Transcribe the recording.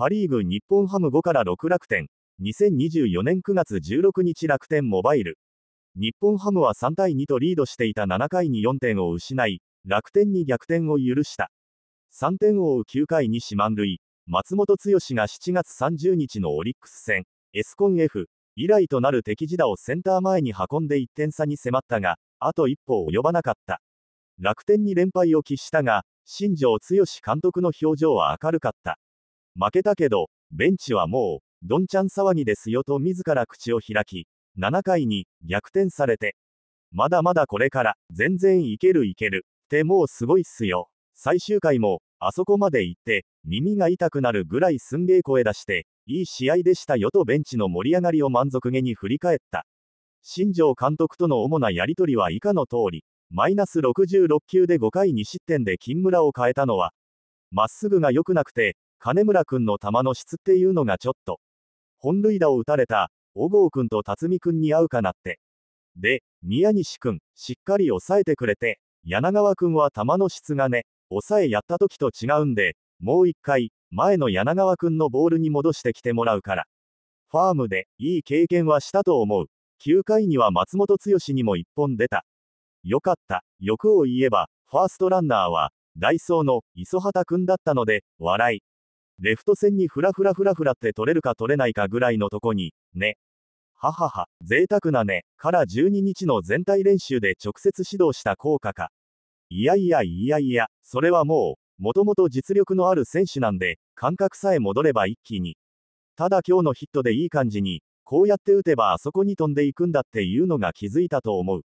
パ・リーグ日本ハム5から6楽天、2024年9月16日楽天モバイル。日本ハムは3対2とリードしていた7回に4点を失い、楽天に逆転を許した。3点を追う9回に四満塁、松本剛が7月30日のオリックス戦、エスコン F 以来となる敵地打をセンター前に運んで1点差に迫ったが、あと一歩及ばなかった。楽天に連敗を喫したが、新庄剛志監督の表情は明るかった。負けたけど、ベンチはもう、どんちゃん騒ぎですよと自ら口を開き、7回に逆転されて、まだまだこれから、全然いけるいける、ってもうすごいっすよ。最終回も、あそこまで行って、耳が痛くなるぐらいすんげえ声出して、いい試合でしたよとベンチの盛り上がりを満足げに振り返った。新庄監督との主なやり取りは以下の通り、マイナス66球で5回2失点で金村を変えたのは、まっすぐが良くなくて、金村君の球の質っていうのがちょっと。本塁打を打たれた、小郷君と辰巳君に合うかなって。で、宮西君、しっかり抑えてくれて、柳川君は球の質がね、抑えやった時と違うんで、もう一回、前の柳川君のボールに戻してきてもらうから。ファームで、いい経験はしたと思う。9回には松本剛にも一本出た。よかった。欲を言えば、ファーストランナーは、ダイソーの磯畑君だったので、笑い。レフト線にフラフラフラフラって取れるか取れないかぐらいのとこに、ね。ははは、贅沢なね、から12日の全体練習で直接指導した効果か。いやいやいやいや、それはもう、もともと実力のある選手なんで、感覚さえ戻れば一気に。ただ今日のヒットでいい感じに、こうやって打てばあそこに飛んでいくんだっていうのが気づいたと思う。